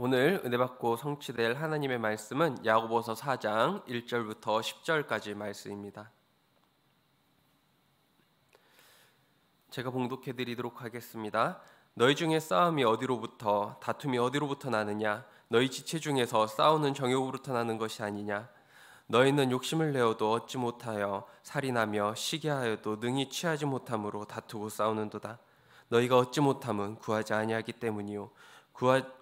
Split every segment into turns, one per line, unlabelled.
오늘 은혜 받고 성취될 하나님의 말씀은 야고보서 4장 1절부터 10절까지 말씀입니다. 제가 봉독해 드리도록 하겠습니다. 너희 중에 싸움이 어디로부터 다툼이 어디로부터 나느냐 너희 지체 중에서 싸우는 정욕으로부터 나는 것이 아니냐 너희는 욕심을 내어도 얻지 못하여 살인하며 시기하여도 능히 취하지 못함으로 다투고 싸우는도다 너희가 얻지 못함은 구하지 아니하기 때문이요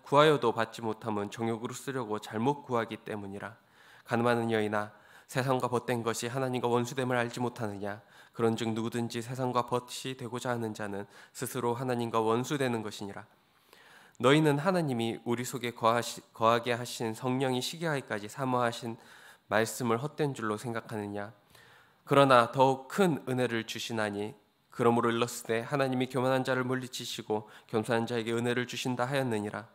구하, 여도 받지 못함은 정욕으로 쓰려고 잘못 구하기 때문이라 가늠하는 여인아 세상과 벗된 것이 하나님과 원수됨을 알지 못하느냐 그런즉 누구든지 세상과 벗이 되고자 하는 자는 스스로 하나님과 원수되는 것이니라 너희는 하나님이 우리 속에 거하시, 거하게 하신 성령이 시기하기까지 사모하신 말씀을 헛된 줄로 생각하느냐 그러나 더욱 큰 은혜를 주시나니 그러므로 일렀을 때 하나님이 교만한 자를 물리치시고 겸손한 자에게 은혜를 주신다 하였느니라.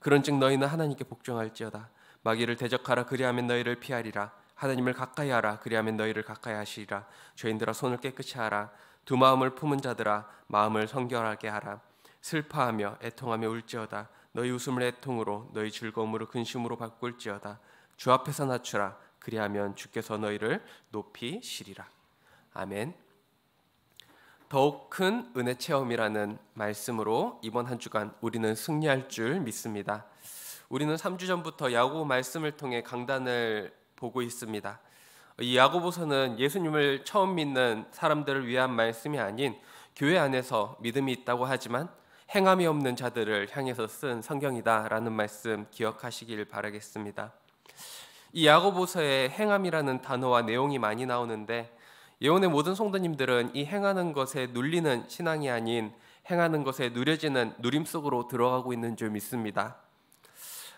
그런즉 너희는 하나님께 복종할지어다. 마귀를 대적하라 그리하면 너희를 피하리라. 하나님을 가까이 하라 그리하면 너희를 가까이 하시리라. 죄인들아 손을 깨끗이 하라. 두 마음을 품은 자들아 마음을 성결하게 하라. 슬퍼하며 애통하며 울지어다. 너희 웃음을 애통으로 너희 즐거움으로 근심으로 바꿀지어다. 주 앞에서 낮추라 그리하면 주께서 너희를 높이시리라. 아멘. 더욱 큰 은혜 체험이라는 말씀으로 이번 한 주간 우리는 승리할 줄 믿습니다. 우리는 3주 전부터 야고 말씀을 통해 강단을 보고 있습니다. 이 야고보서는 예수님을 처음 믿는 사람들을 위한 말씀이 아닌 교회 안에서 믿음이 있다고 하지만 행함이 없는 자들을 향해서 쓴 성경이다라는 말씀 기억하시길 바라겠습니다. 이 야고보서에 행함이라는 단어와 내용이 많이 나오는데 예원의 모든 성도님들은 이 행하는 것에 눌리는 신앙이 아닌 행하는 것에 누려지는 누림 속으로 들어가고 있는 줄 믿습니다.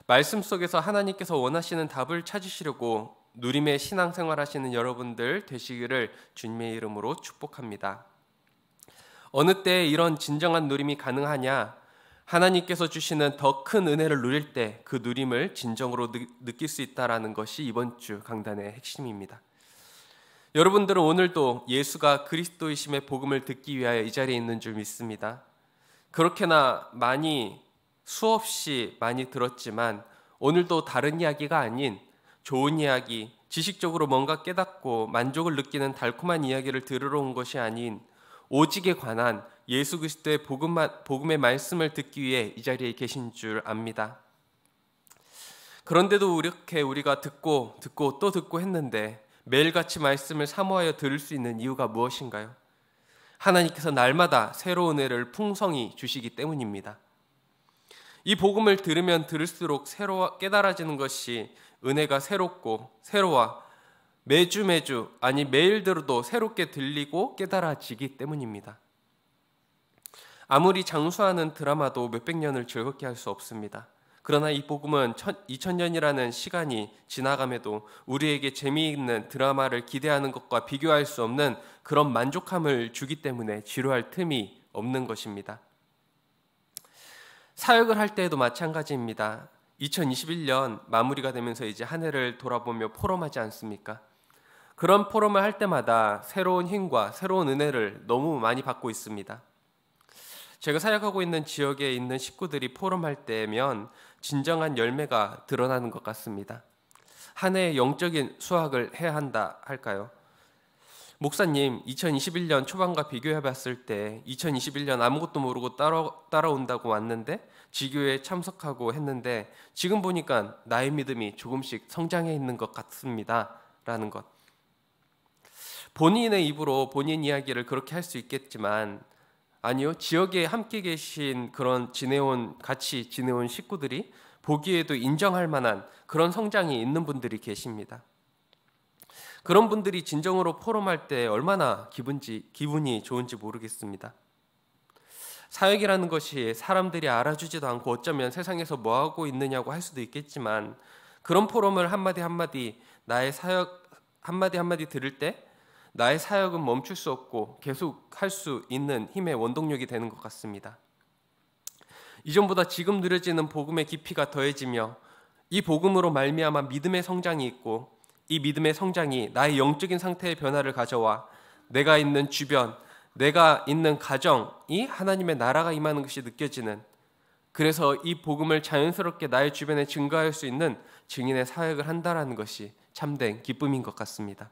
말씀 속에서 하나님께서 원하시는 답을 찾으시려고 누림의 신앙생활 하시는 여러분들 되시기를 주님의 이름으로 축복합니다. 어느 때 이런 진정한 누림이 가능하냐? 하나님께서 주시는 더 큰 은혜를 누릴 때 그 누림을 진정으로 느낄 수 있다라는 것이 이번 주 강단의 핵심입니다. 여러분들은 오늘도 예수가 그리스도이심의 복음을 듣기 위하여 이 자리에 있는 줄 믿습니다. 그렇게나 많이 수없이 많이 들었지만 오늘도 다른 이야기가 아닌 좋은 이야기, 지식적으로 뭔가 깨닫고 만족을 느끼는 달콤한 이야기를 들으러 온 것이 아닌 오직에 관한 예수 그리스도의 복음의 말씀을 듣기 위해 이 자리에 계신 줄 압니다. 그런데도 이렇게 우리가 듣고 듣고 또 듣고 했는데 매일같이 말씀을 사모하여 들을 수 있는 이유가 무엇인가요? 하나님께서 날마다 새로운 은혜를 풍성히 주시기 때문입니다. 이 복음을 들으면 들을수록 새로 깨달아지는 것이 은혜가 새롭고 새로와 매주 매주 아니 매일 들어도 새롭게 들리고 깨달아지기 때문입니다. 아무리 장수하는 드라마도 몇백 년을 즐겁게 할 수 없습니다. 그러나 이 복음은 2000년이라는 시간이 지나감에도 우리에게 재미있는 드라마를 기대하는 것과 비교할 수 없는 그런 만족함을 주기 때문에 지루할 틈이 없는 것입니다. 사역을 할 때에도 마찬가지입니다. 2021년 마무리가 되면서 이제 한 해를 돌아보며 포럼하지 않습니까? 그런 포럼을 할 때마다 새로운 힘과 새로운 은혜를 너무 많이 받고 있습니다. 제가 사역하고 있는 지역에 있는 식구들이 포럼할 때면 진정한 열매가 드러나는 것 같습니다. 한 해의 영적인 수학을 해야 한다 할까요? 목사님, 2021년 초반과 비교해 봤을 때 2021년 아무것도 모르고 따라, 따라온다고 왔는데 지교에 참석하고 했는데 지금 보니까 나의 믿음이 조금씩 성장해 있는 것 같습니다. 라는 것. 본인의 입으로 본인 이야기를 그렇게 할 수 있겠지만 아니요. 지역에 함께 계신 그런 지내온 같이 지내온 식구들이 보기에도 인정할 만한 그런 성장이 있는 분들이 계십니다. 그런 분들이 진정으로 포럼할 때 얼마나 기분지 기분이 좋은지 모르겠습니다. 사역이라는 것이 사람들이 알아주지도 않고 어쩌면 세상에서 뭐 하고 있느냐고 할 수도 있겠지만 그런 포럼을 한마디 한마디 나의 사역 한마디 한마디 들을 때 나의 사역은 멈출 수 없고 계속 할수 있는 힘의 원동력이 되는 것 같습니다. 이전보다 지금 누려지는 복음의 깊이가 더해지며 이 복음으로 말미암아 믿음의 성장이 있고 이 믿음의 성장이 나의 영적인 상태의 변화를 가져와 내가 있는 주변, 내가 있는 가정이 하나님의 나라가 임하는 것이 느껴지는 그래서 이 복음을 자연스럽게 나의 주변에 증가할 수 있는 증인의 사역을 한다라는 것이 참된 기쁨인 것 같습니다.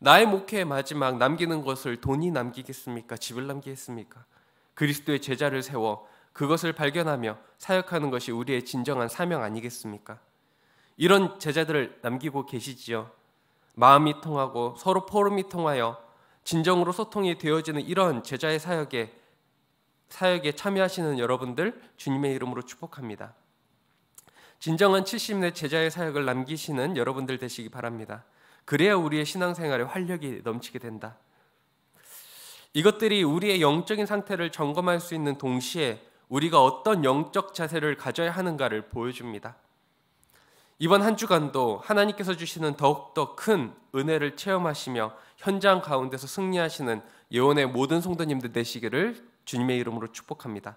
나의 목회의 마지막 남기는 것을 돈이 남기겠습니까? 집을 남기겠습니까? 그리스도의 제자를 세워 그것을 발견하며 사역하는 것이 우리의 진정한 사명 아니겠습니까? 이런 제자들을 남기고 계시지요. 마음이 통하고 서로 포럼이 통하여 진정으로 소통이 되어지는 이런 제자의 사역에 사역에 참여하시는 여러분들 주님의 이름으로 축복합니다. 진정한 70내 제자의 사역을 남기시는 여러분들 되시기 바랍니다. 그래야 우리의 신앙생활에 활력이 넘치게 된다. 이것들이 우리의 영적인 상태를 점검할 수 있는 동시에 우리가 어떤 영적 자세를 가져야 하는가를 보여줍니다. 이번 한 주간도 하나님께서 주시는 더욱더 큰 은혜를 체험하시며 현장 가운데서 승리하시는 예원의 모든 성도님들 되시기를 주님의 이름으로 축복합니다.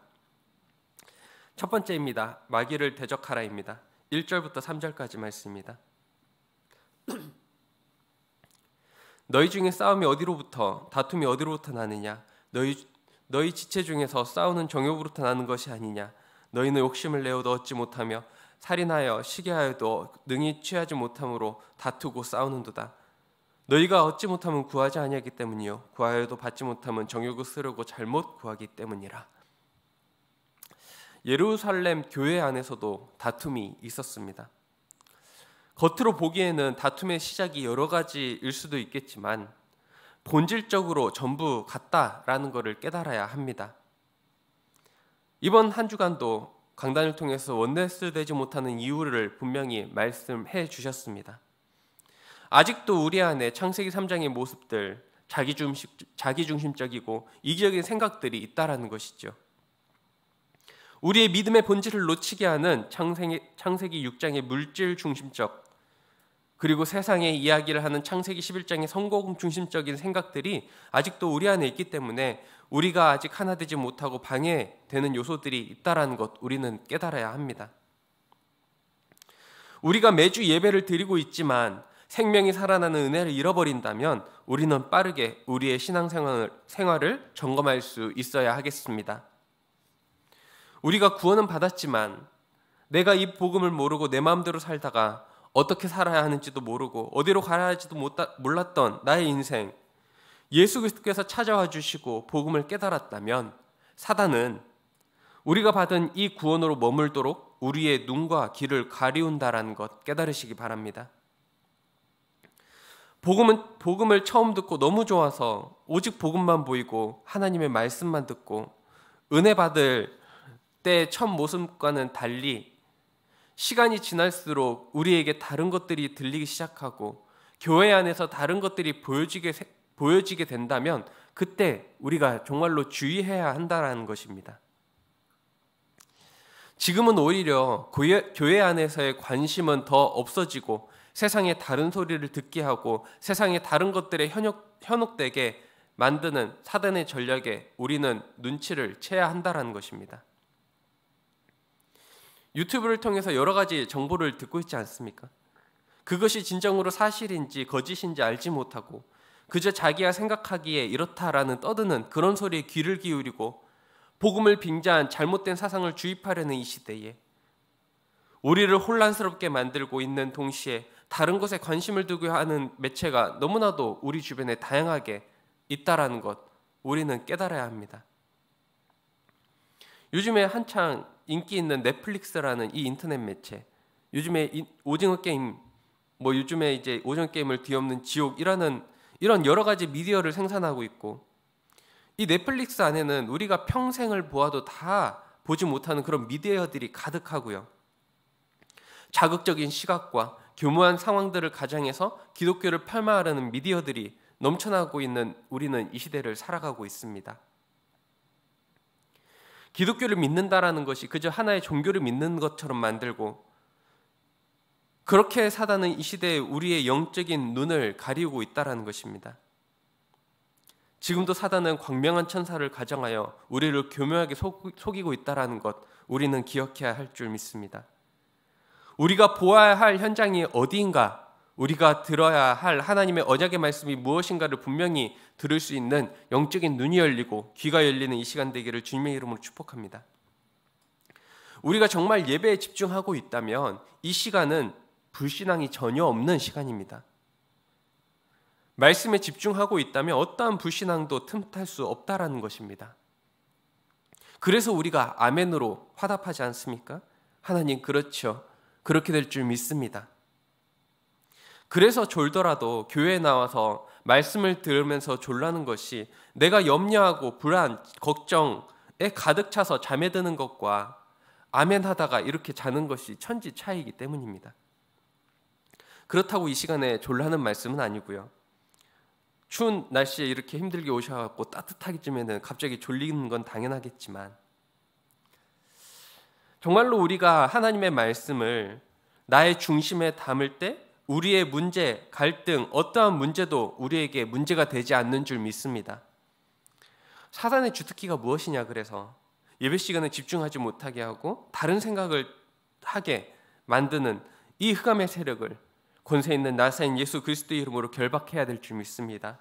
첫 번째입니다. 마귀를 대적하라입니다. 1절부터 3절까지 말씀입니다. 너희 중에 싸움이 어디로부터 다툼이 어디로부터 나느냐 너희 너희 지체 중에서 싸우는 정욕으로부터 나는 것이 아니냐 너희는 욕심을 내어도 얻지 못하며 살인하여 시기하여도 능히 취하지 못함으로 다투고 싸우는도다 너희가 얻지 못하면 구하지 아니하기 때문이요 구하여도 받지 못하면 정욕을 쓰려고 잘못 구하기 때문이라 예루살렘 교회 안에서도 다툼이 있었습니다 겉으로 보기에는 다툼의 시작이 여러 가지일 수도 있겠지만 본질적으로 전부 같다라는 것을 깨달아야 합니다. 이번 한 주간도 강단을 통해서 원내스되지 못하는 이유를 분명히 말씀해 주셨습니다. 아직도 우리 안에 창세기 3장의 모습들, 자기중심, 적이고 이기적인 생각들이 있다라는 것이죠. 우리의 믿음의 본질을 놓치게 하는 창세기, 창세기 6장의 물질 중심적 그리고 세상의 이야기를 하는 창세기 11장의 성공 중심적인 생각들이 아직도 우리 안에 있기 때문에 우리가 아직 하나 되지 못하고 방해되는 요소들이 있다라는 것 우리는 깨달아야 합니다. 우리가 매주 예배를 드리고 있지만 생명이 살아나는 은혜를 잃어버린다면 우리는 빠르게 우리의 신앙생활을 생활을 점검할 수 있어야 하겠습니다. 우리가 구원은 받았지만 내가 이 복음을 모르고 내 마음대로 살다가 어떻게 살아야 하는지도 모르고 어디로 가야 할지도 몰랐던 나의 인생 예수 그리스도께서 찾아와 주시고 복음을 깨달았다면 사단은 우리가 받은 이 구원으로 머물도록 우리의 눈과 귀를 가리운다라는 것 깨달으시기 바랍니다. 복음은 복음을 처음 듣고 너무 좋아서 오직 복음만 보이고 하나님의 말씀만 듣고 은혜 받을 그때 첫 모습과는 달리 시간이 지날수록 우리에게 다른 것들이 들리기 시작하고 교회 안에서 다른 것들이 보여지게 보여지게 된다면 그때 우리가 정말로 주의해야 한다라는 것입니다. 지금은 오히려 교회, 교회 안에서의 관심은 더 없어지고 세상의 다른 소리를 듣게 하고 세상의 다른 것들에 현혹, 현혹되게 만드는 사단의 전략에 우리는 눈치를 채야 한다라는 것입니다. 유튜브를 통해서 여러 가지 정보를 듣고 있지 않습니까? 그것이 진정으로 사실인지 거짓인지 알지 못하고 그저 자기가 생각하기에 이렇다라는 떠드는 그런 소리에 귀를 기울이고 복음을 빙자한 잘못된 사상을 주입하려는 이 시대에 우리를 혼란스럽게 만들고 있는 동시에 다른 것에 관심을 두고 하는 매체가 너무나도 우리 주변에 다양하게 있다라는 것 우리는 깨달아야 합니다. 요즘에 한창 인기 있는 넷플릭스라는 이 인터넷 매체 요즘에 오징어 게임 뭐 요즘에 이제 오징어 게임을 뒤엎는 지옥이라는 이런 여러 가지 미디어를 생산하고 있고 이 넷플릭스 안에는 우리가 평생을 보아도 다 보지 못하는 그런 미디어들이 가득하고요. 자극적인 시각과 교묘한 상황들을 가장해서 기독교를 폄하하려는 미디어들이 넘쳐나고 있는 우리는 이 시대를 살아가고 있습니다. 기독교를 믿는다라는 것이 그저 하나의 종교를 믿는 것처럼 만들고 그렇게 사단은 이 시대에 우리의 영적인 눈을 가리우고 있다라는 것입니다. 지금도 사단은 광명한 천사를 가정하여 우리를 교묘하게 속이고 있다라는 것 우리는 기억해야 할 줄 믿습니다. 우리가 보아야 할 현장이 어디인가 우리가 들어야 할 하나님의 언약의 말씀이 무엇인가를 분명히 들을 수 있는 영적인 눈이 열리고 귀가 열리는 이 시간 되기를 주님의 이름으로 축복합니다. 우리가 정말 예배에 집중하고 있다면 이 시간은 불신앙이 전혀 없는 시간입니다. 말씀에 집중하고 있다면 어떠한 불신앙도 틈탈 수 없다라는 것입니다. 그래서 우리가 아멘으로 화답하지 않습니까? 하나님 그렇죠. 그렇게 될 줄 믿습니다. 그래서 졸더라도 교회에 나와서 말씀을 들으면서 졸라는 것이 내가 염려하고 불안, 걱정에 가득 차서 잠에 드는 것과 아멘 하다가 이렇게 자는 것이 천지 차이기 이 때문입니다. 그렇다고 이 시간에 졸라는 말씀은 아니고요. 추운 날씨에 이렇게 힘들게 오셔갖고 따뜻하기쯤에는 갑자기 졸리는 건 당연하겠지만 정말로 우리가 하나님의 말씀을 나의 중심에 담을 때 우리의 문제, 갈등, 어떠한 문제도 우리에게 문제가 되지 않는 줄 믿습니다. 사단의 주특기가 무엇이냐 그래서 예배 시간에 집중하지 못하게 하고 다른 생각을 하게 만드는 이 흑암의 세력을 권세 있는 나사인 예수 그리스도 이름으로 결박해야 될 줄 믿습니다.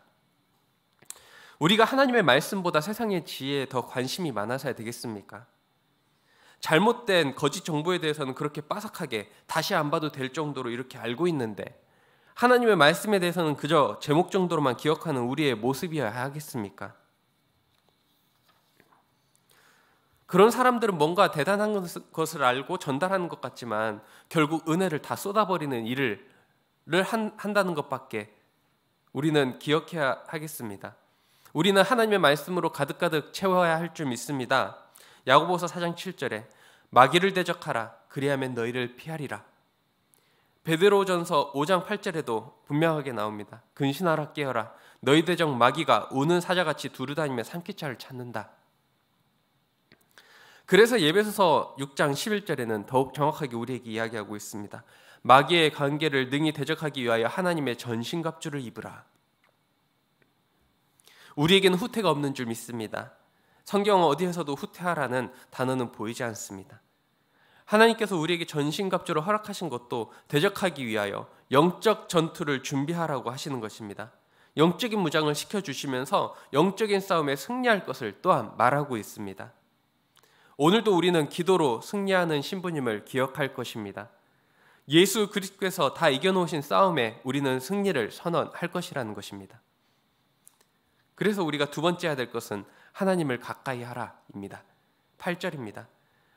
우리가 하나님의 말씀보다 세상의 지혜에 더 관심이 많아서야 되겠습니까? 잘못된 거짓 정보에 대해서는 그렇게 빠삭하게 다시 안 봐도 될 정도로 이렇게 알고 있는데 하나님의 말씀에 대해서는 그저 제목 정도로만 기억하는 우리의 모습이어야 하겠습니까? 그런 사람들은 뭔가 대단한 것을 알고 전달하는 것 같지만 결국 은혜를 다 쏟아버리는 일을 한, 한다는 것밖에 우리는 기억해야 하겠습니다. 우리는 하나님의 말씀으로 가득가득 채워야 할 줄 믿습니다. 야고보서 4장 7절에 마귀를 대적하라 그리하면 너희를 피하리라. 베드로전서 5장 8절에도 분명하게 나옵니다. 근신하라 깨어라 너희 대적 마귀가 우는 사자같이 두루다니며 삼키차를 찾는다. 그래서 예배소서 6장 11절에는 더욱 정확하게 우리에게 이야기하고 있습니다. 마귀의 관계를 능히 대적하기 위하여 하나님의 전신갑주를 입으라. 우리에게는 후퇴가 없는 줄 믿습니다. 성경 어디에서도 후퇴하라는 단어는 보이지 않습니다. 하나님께서 우리에게 전신갑주를 허락하신 것도 대적하기 위하여 영적 전투를 준비하라고 하시는 것입니다. 영적인 무장을 시켜주시면서 영적인 싸움에 승리할 것을 또한 말하고 있습니다. 오늘도 우리는 기도로 승리하는 신부님을 기억할 것입니다. 예수 그리스께서다 이겨놓으신 싸움에 우리는 승리를 선언할 것이라는 것입니다. 그래서 우리가 두 번째 해야 될 것은 하나님을 가까이 하라입니다. 8절입니다.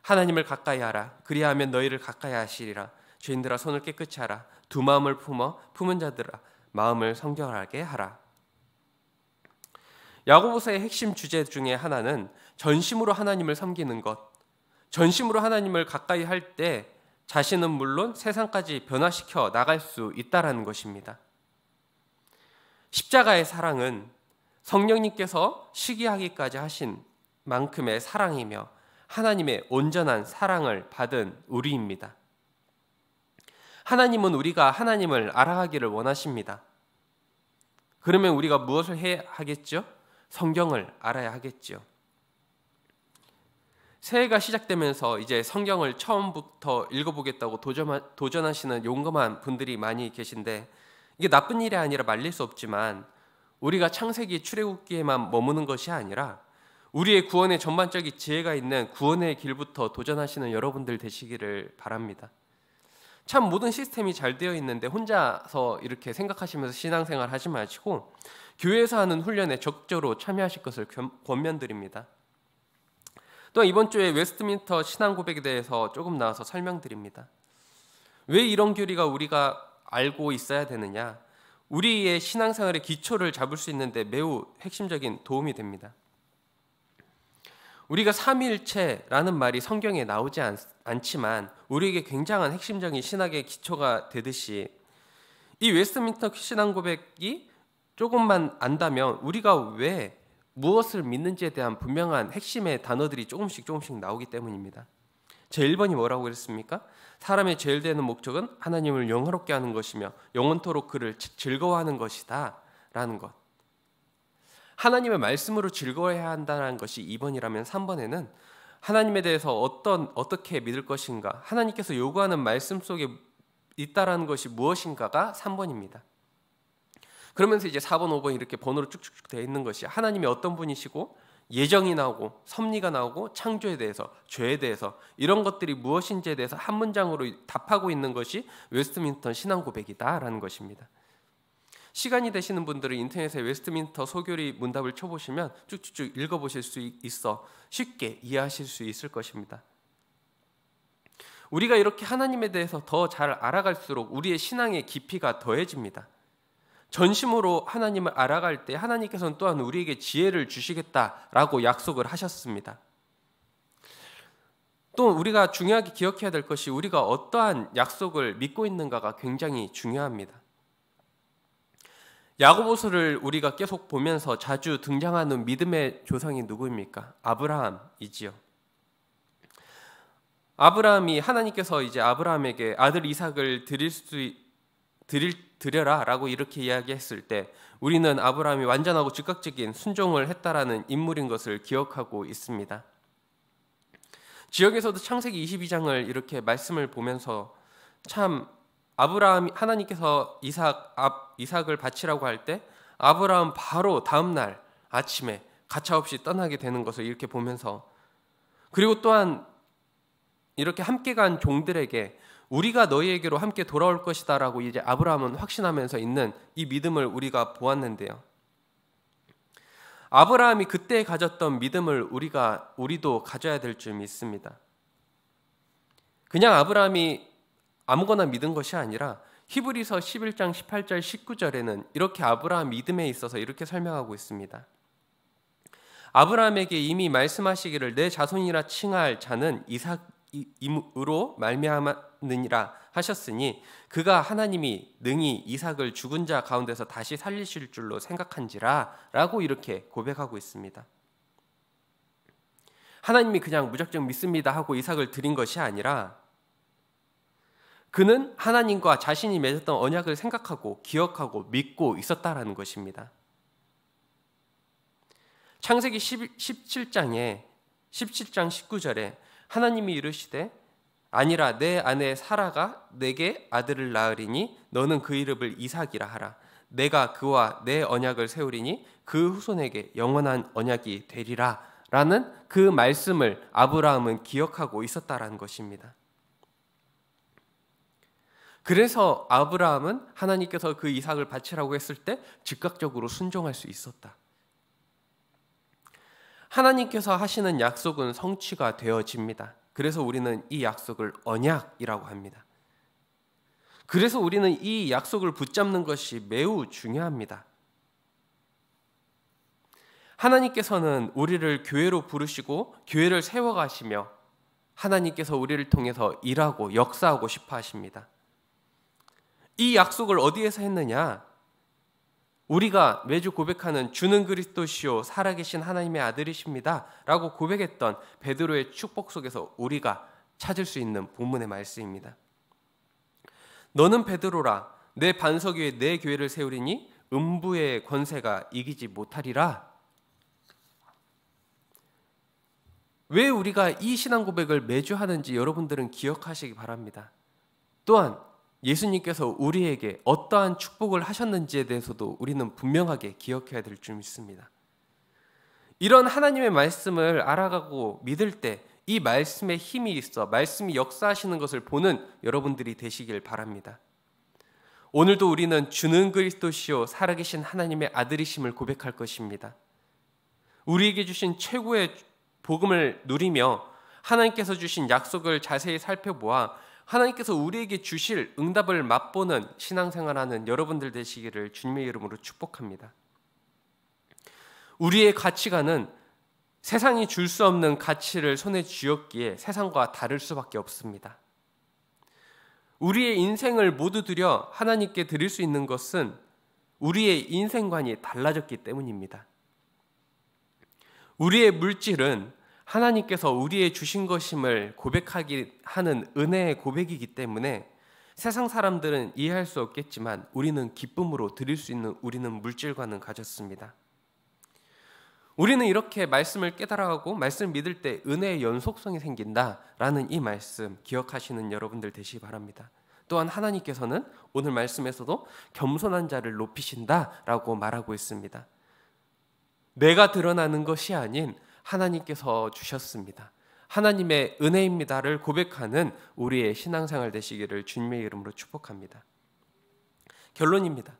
하나님을 가까이 하라. 그리하면 너희를 가까이 하시리라. 죄인들아 손을 깨끗이 하라. 두 마음을 품어 품은 자들아 마음을 성결하게 하라. 야고보서의 핵심 주제 중에 하나는 전심으로 하나님을 섬기는 것. 전심으로 하나님을 가까이 할때 자신은 물론 세상까지 변화시켜 나갈 수 있다라는 것입니다. 십자가의 사랑은 성령님께서 시기하기까지 하신 만큼의 사랑이며 하나님의 온전한 사랑을 받은 우리입니다. 하나님은 우리가 하나님을 알아가기를 원하십니다. 그러면 우리가 무엇을 해야 하겠죠? 성경을 알아야 하겠죠. 새해가 시작되면서 이제 성경을 처음부터 읽어보겠다고 도전하시는 용감한 분들이 많이 계신데 이게 나쁜 일이 아니라 말릴 수 없지만 우리가 창세기 출애굽기에만 머무는 것이 아니라 우리의 구원의 전반적인 지혜가 있는 구원의 길부터 도전하시는 여러분들 되시기를 바랍니다. 참 모든 시스템이 잘 되어 있는데 혼자서 이렇게 생각하시면서 신앙생활 하지 마시고 교회에서 하는 훈련에 적극적으로 참여하실 것을 권면드립니다. 또 이번 주에 웨스트민터 신앙 고백에 대해서 조금 나와서 설명드립니다. 왜 이런 교리가 우리가 알고 있어야 되느냐? 우리의 신앙생활의 기초를 잡을 수 있는데 매우 핵심적인 도움이 됩니다. 우리가 삼일체라는 말이 성경에 나오지 않, 않지만 우리에게 굉장한 핵심적인 신학의 기초가 되듯이 이웨스트민터 신앙 고백이 조금만 안다면 우리가 왜 무엇을 믿는지에 대한 분명한 핵심의 단어들이 조금씩 조금씩 나오기 때문입니다. 제1번이 뭐라고 그랬습니까? 사람의 제일 되는 목적은 하나님을 영화롭게 하는 것이며 영원토록 그를 즐거워하는 것이다 라는 것. 하나님의 말씀으로 즐거워해야 한다는 것이 2번이라면 3번에는 하나님에 대해서 어떤 어떻게 믿을 것인가, 하나님께서 요구하는 말씀 속에 있다라는 것이 무엇인가가 3번입니다. 그러면서 이제 4번, 5번 이렇게 번호로 쭉쭉쭉 되어 있는 것이 하나님이 어떤 분이시고 예정이 나오고 섭리가 나오고 창조에 대해서 죄에 대해서 이런 것들이 무엇인지에 대해서 한 문장으로 답하고 있는 것이 웨스트민스턴 신앙 고백이다라는 것입니다. 시간이 되시는 분들은 인터넷에 웨스트민스터 소교리 문답을 쳐보시면 쭉쭉쭉 읽어보실 수 있어 쉽게 이해하실 수 있을 것입니다. 우리가 이렇게 하나님에 대해서 더 잘 알아갈수록 우리의 신앙의 깊이가 더해집니다. 전심으로 하나님을 알아갈 때 하나님께서는 또한 우리에게 지혜를 주시겠다라고 약속을 하셨습니다. 또 우리가 중요하게 기억해야 될 것이 우리가 어떠한 약속을 믿고 있는가가 굉장히 중요합니다. 야고보서를 우리가 계속 보면서 자주 등장하는 믿음의 조상이 누구입니까? 아브라함이지요. 아브라함이 하나님께서 이제 아브라함에게 아들 이삭을 드릴 수 드릴 드려라라고 이렇게 이야기했을 때 우리는 아브라함이 완전하고 즉각적인 순종을 했다라는 인물인 것을 기억하고 있습니다. 지역에서도 창세기 22장을 이렇게 말씀을 보면서 참 아브라함 하나님께서 이삭 앞, 이삭을 바치라고 할 때 아브라함 바로 다음 날 아침에 가차없이 떠나게 되는 것을 이렇게 보면서 그리고 또한 이렇게 함께 간 종들에게 우리가 너희에게로 함께 돌아올 것이다라고 이제 아브라함은 확신하면서 있는 이 믿음을 우리가 보았는데요. 아브라함이 그때 가졌던 믿음을 우리가 우리도 가져야 될 줄 믿습니다. 그냥 아브라함이 아무거나 믿은 것이 아니라 히브리서 11장 18절 19절에는 이렇게 아브라함 믿음에 있어서 이렇게 설명하고 있습니다. 아브라함에게 이미 말씀하시기를 내 자손이라 칭할 자는 이삭 임으로 말미암느니라 하셨으니 그가 하나님이 능히 이삭을 죽은 자 가운데서 다시 살리실 줄로 생각한지라라고 이렇게 고백하고 있습니다. 하나님이 그냥 무작정 믿습니다 하고 이삭을 드린 것이 아니라 그는 하나님과 자신이 맺었던 언약을 생각하고 기억하고 믿고 있었다라는 것입니다. 창세기 1 7장에 17장 19절에 하나님이 이르시되 아니라 내 아내 사라가 내게 아들을 낳으리니 너는 그 이름을 이삭이라 하라 내가 그와 내 언약을 세우리니 그 후손에게 영원한 언약이 되리라 라는 그 말씀을 아브라함은 기억하고 있었다라는 것입니다. 그래서 아브라함은 하나님께서 그 이삭을 바치라고 했을 때 즉각적으로 순종할 수 있었다. 하나님께서 하시는 약속은 성취가 되어집니다. 그래서 우리는 이 약속을 언약이라고 합니다. 그래서 우리는 이 약속을 붙잡는 것이 매우 중요합니다. 하나님께서는 우리를 교회로 부르시고 교회를 세워가시며 하나님께서 우리를 통해서 일하고 역사하고 싶어 하십니다. 이 약속을 어디에서 했느냐? 우리가 매주 고백하는 주는 그리스도시요 살아계신 하나님의 아들이십니다라고 고백했던 베드로의 축복 속에서 우리가 찾을 수 있는 본문의 말씀입니다. 너는 베드로라 내 반석 위에 내 교회를 세우리니 음부의 권세가 이기지 못하리라. 왜 우리가 이 신앙 고백을 매주 하는지 여러분들은 기억하시기 바랍니다. 또한 예수님께서 우리에게 어떠한 축복을 하셨는지에 대해서도 우리는 분명하게 기억해야 될 줄 믿습니다. 이런 하나님의 말씀을 알아가고 믿을 때 이 말씀에 힘이 있어 말씀이 역사하시는 것을 보는 여러분들이 되시길 바랍니다. 오늘도 우리는 주는 그리스도시요 살아계신 하나님의 아들이심을 고백할 것입니다. 우리에게 주신 최고의 복음을 누리며 하나님께서 주신 약속을 자세히 살펴보아 하나님께서 우리에게 주실 응답을 맛보는 신앙생활하는 여러분들 되시기를 주님의 이름으로 축복합니다. 우리의 가치관은 세상이 줄 수 없는 가치를 손에 쥐었기에 세상과 다를 수밖에 없습니다. 우리의 인생을 모두 들여 하나님께 드릴 수 있는 것은 우리의 인생관이 달라졌기 때문입니다. 우리의 물질은 하나님께서 우리의 주신 것임을 고백하기 하는 은혜의 고백이기 때문에 세상 사람들은 이해할 수 없겠지만 우리는 기쁨으로 드릴 수 있는 우리는 물질과는 가졌습니다. 우리는 이렇게 말씀을 깨달아가고 말씀 믿을 때 은혜의 연속성이 생긴다라는 이 말씀 기억하시는 여러분들 되시기 바랍니다. 또한 하나님께서는 오늘 말씀에서도 겸손한 자를 높이신다라고 말하고 있습니다. 내가 드러나는 것이 아닌 하나님께서 주셨습니다. 하나님의 은혜입니다를 고백하는 우리의 신앙생활 되시기를 주님의 이름으로 축복합니다. 결론입니다.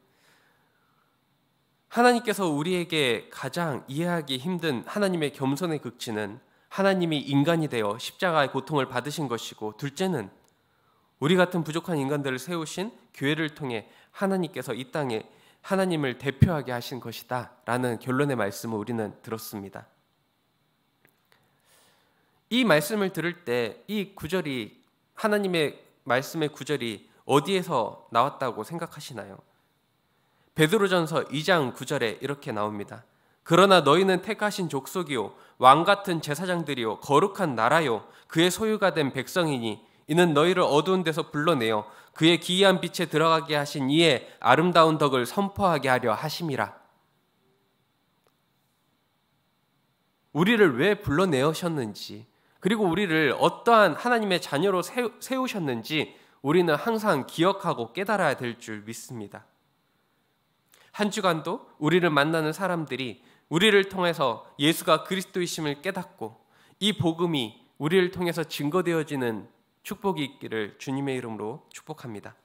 하나님께서 우리에게 가장 이해하기 힘든 하나님의 겸손의 극치는 하나님이 인간이 되어 십자가의 고통을 받으신 것이고 둘째는 우리 같은 부족한 인간들을 세우신 교회를 통해 하나님께서 이 땅에 하나님을 대표하게 하신 것이다 라는 결론의 말씀을 우리는 들었습니다. 이 말씀을 들을 때 이 구절이 하나님의 말씀의 구절이 어디에서 나왔다고 생각하시나요? 베드로전서 2장 9절에 이렇게 나옵니다. 그러나 너희는 택하신 족속이요 왕 같은 제사장들이요 거룩한 나라요 그의 소유가 된 백성이니 이는 너희를 어두운 데서 불러내어 그의 기이한 빛에 들어가게 하신 이의 아름다운 덕을 선포하게 하려 하심이라. 우리를 왜 불러내셨는지 그리고 우리를 어떠한 하나님의 자녀로 세우셨는지 우리는 항상 기억하고 깨달아야 될 줄 믿습니다. 한 주간도 우리를 만나는 사람들이 우리를 통해서 예수가 그리스도이심을 깨닫고 이 복음이 우리를 통해서 증거되어지는 축복이 있기를 주님의 이름으로 축복합니다.